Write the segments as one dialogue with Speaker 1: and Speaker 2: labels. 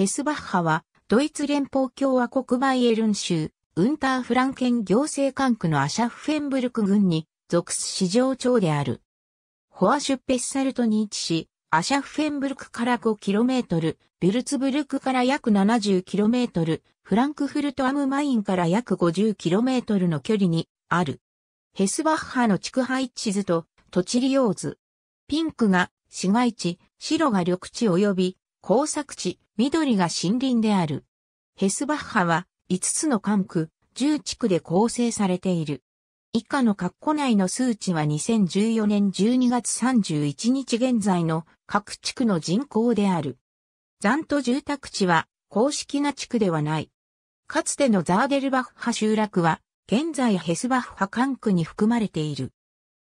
Speaker 1: ヘスバッハは、ドイツ連邦共和国バイエルン州、ウンターフランケン行政管区のアシャフフェンブルク郡に属す市場長である。ホアシュッペッサルトに位置し、アシャフフェンブルクから 5km、ビルツブルクから約 70km、フランクフルトアムマインから約 50km の距離にある。ヘスバッハの地区配置図と土地利用図。ピンクが市街地、白が緑地及び工作地、緑が森林である。ヘスバッハは5つの管区、10地区で構成されている。以下の括弧内の数値は2014年12月31日現在の各地区の人口である。残土住宅地は公式な地区ではない。かつてのザーデルバッハ集落は現在ヘスバッハ管区に含まれている。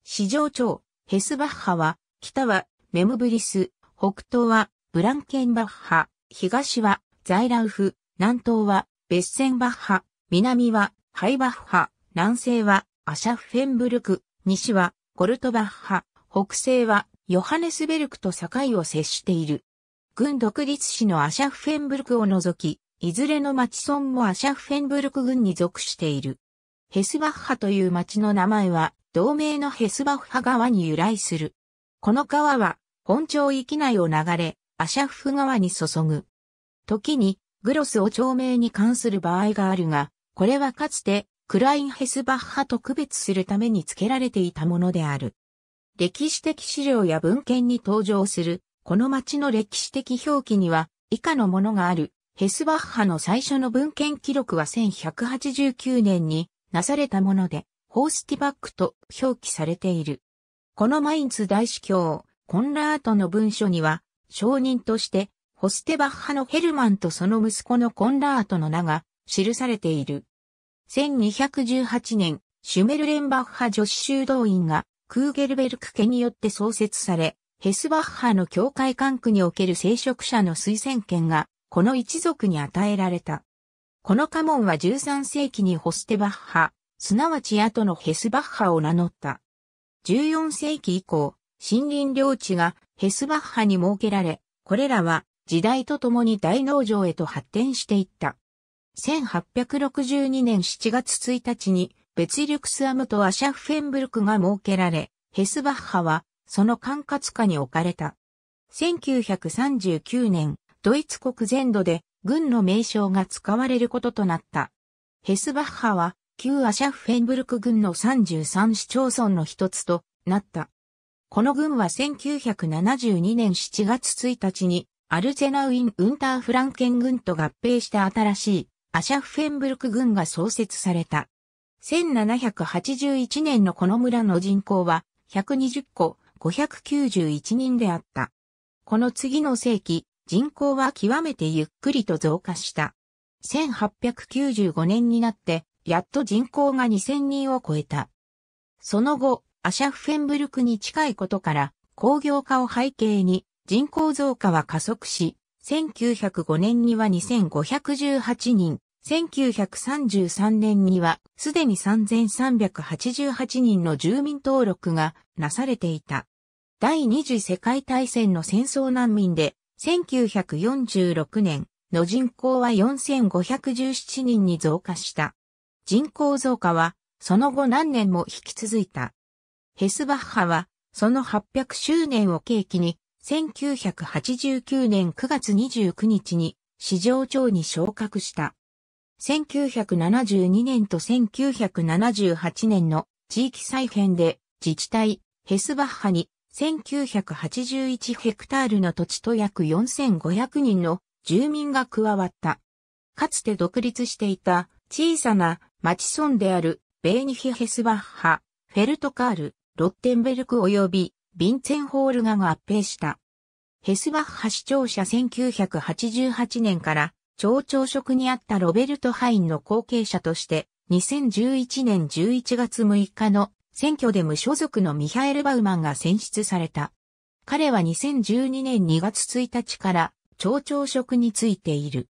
Speaker 1: 市場町、ヘスバッハは、北はメムブリス、北東はブランケンバッハ、東はザイラウフ、南東はベッセンバッハ、南はハイバッハ、南西はアシャフフェンブルク、西はゴルトバッハ、北西はヨハネスベルクと境を接している。軍独立市のアシャフェンブルクを除き、いずれの町村もアシャフェンブルク軍に属している。ヘスバッハという町の名前は、同名のヘスバッハ川に由来する。この川は、本町域内を流れ、アシャフフ川に注ぐ。時に、グロスを町名に関する場合があるが、これはかつて、クラインヘスバッハと区別するために付けられていたものである。歴史的資料や文献に登場する、この町の歴史的表記には、以下のものがある。ヘスバッハの最初の文献記録は1189年になされたもので、ホースティバックと表記されている。このマインツ大司教、コンラートの文書には、証人として、ホステバッハのヘルマンとその息子のコンラートの名が記されている。1218年、シュメルレンバッハ女子修道院がクーゲルベルク家によって創設され、ヘスバッハの教会管区における聖職者の推薦権が、この一族に与えられた。この家紋は13世紀にホステバッハ、すなわち後のヘスバッハを名乗った。14世紀以降、森林領地がヘスバッハに設けられ、これらは時代とともに大農場へと発展していった。1862年7月1日にベツイリュクスアムとアシャッフェンブルクが設けられ、ヘスバッハはその管轄下に置かれた。1939年、ドイツ国全土で軍の名称が使われることとなった。ヘスバッハは旧アシャッフェンブルク軍の33市町村の一つとなった。この軍は1972年7月1日に、アルゼナウィン・ウンター・フランケン軍と合併した新しい、アシャフェンブルク軍が創設された。1781年のこの村の人口は、120個、591人であった。この次の世紀、人口は極めてゆっくりと増加した。1895年になって、やっと人口が2000人を超えた。その後、アシャフフェンブルクに近いことから、工業化を背景に人口増加は加速し、1905年には2518人、1933年にはすでに3388人の住民登録がなされていた。第二次世界大戦の戦争難民で、1946年の人口は4517人に増加した。人口増加は、その後何年も引き続いた。ヘスバッハは、その800周年を契機に、1989年9月29日に、市場長に昇格した。1972年と1978年の地域再編で自治体ヘスバッハに1981ヘクタールの土地と約4500人の住民が加わった。かつて独立していた小さな町村であるベーニヒヘスバッハ、フェルトカール、ロッテンベルク及びヴィンツェンホールガが合併した。ヘスバッハ市庁舎1988年から町長職にあったロベルト・ハインの後継者として2011年11月6日の選挙で無所属のミハエル・バウマンが選出された。彼は2012年2月1日から町長職についている。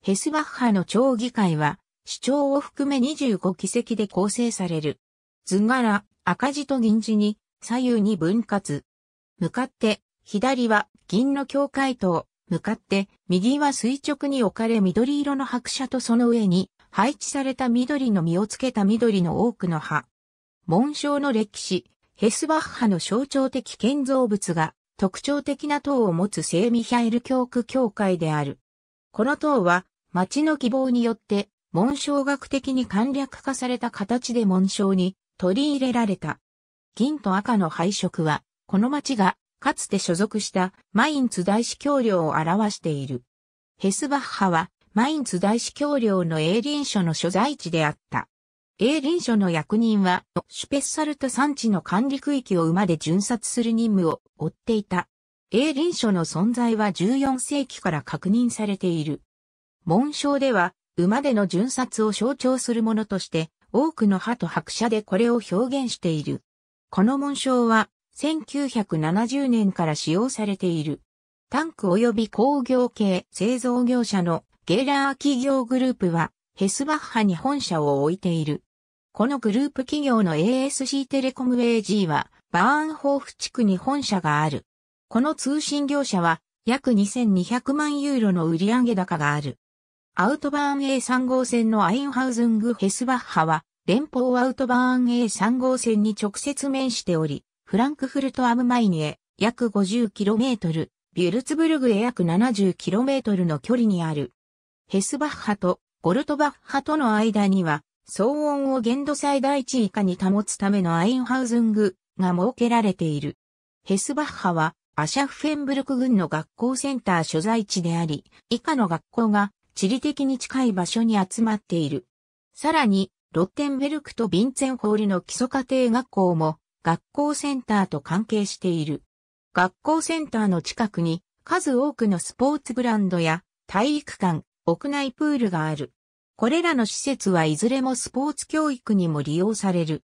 Speaker 1: ヘスバッハの町議会は市長を含め25議席で構成される。図柄、赤字と銀字に左右に分割。向かって、左は銀の境界塔向かって、右は垂直に置かれ緑色の白車とその上に配置された緑の実をつけた緑の多くの葉。紋章の歴史、ヘスバッハの象徴的建造物が特徴的な塔を持つ聖ミヒャエル教区教会である。この塔は町の希望によって紋章学的に簡略化された形で紋章に取り入れられた。銀と赤の配色は、この町が、かつて所属したマインツ大司教領を表している。ヘスバッハは、マインツ大司教領のエーリン書の所在地であった。エーリン書の役人は、シュペッサルト山地の管理区域を馬で巡察する任務を負っていた。エーリン書の存在は14世紀から確認されている。文章では、馬での巡察を象徴するものとして、多くの歯と白車でこれを表現している。この紋章は1970年から使用されている。タンク及び工業系製造業者のゲーラー企業グループはヘスバッハに本社を置いている。このグループ企業の ASC テレコム AG はバーンホーフ地区に本社がある。この通信業者は約2200万ユーロの売上高がある。アウトバーン A3 号線のアインハウズング・ヘスバッハは、連邦アウトバーン A3 号線に直接面しており、フランクフルト・アムマイニへ約 50km、ビュルツブルグへ約 70km の距離にある。ヘスバッハとゴルトバッハとの間には、騒音を限度最大値以下に保つためのアインハウズングが設けられている。ヘスバッハは、アシャフェンブルク軍の学校センター所在地であり、以下の学校が地理的に近い場所に集まっている。さらに、ロッテンベルクとヴィンツェンホールの基礎家庭学校も学校センターと関係している。学校センターの近くに数多くのスポーツグラウンドや体育館、屋内プールがある。これらの施設はいずれもスポーツ教育にも利用される。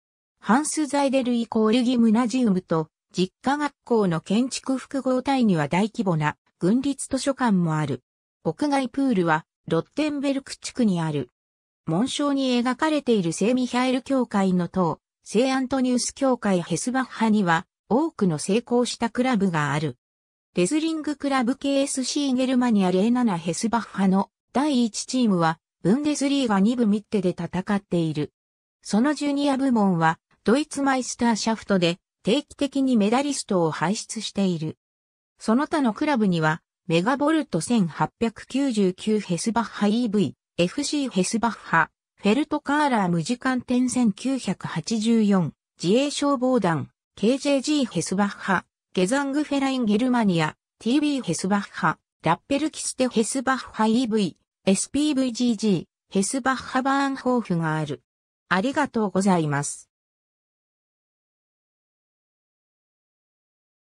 Speaker 1: ハンス・ザイデルイコールギムナジウムと実家学校の建築複合体には大規模な軍立図書館もある。屋外プールはロッテンベルク地区にある。紋章に描かれている聖ミヒャエル教会の塔、聖アントニウス教会ヘスバッハには多くの成功したクラブがある。レスリングクラブ KSC ゲルマニア07ヘスバッハの第1チームはブンデスリーガ2部ミッテで戦っている。そのジュニア部門はドイツマイスターシャフトで定期的にメダリストを輩出している。その他のクラブにはメガボルト1899ヘスバッハ EV、FC ヘスバッハ、フェルトカーラー無時間点1984、自衛消防団、KJG ヘスバッハ、ゲザングフェラインゲルマニア、TB ヘスバッハ、ラッペルキステヘスバッハ EV、SPVGG、ヘスバッハバーンホーフがある。ありがとうございます。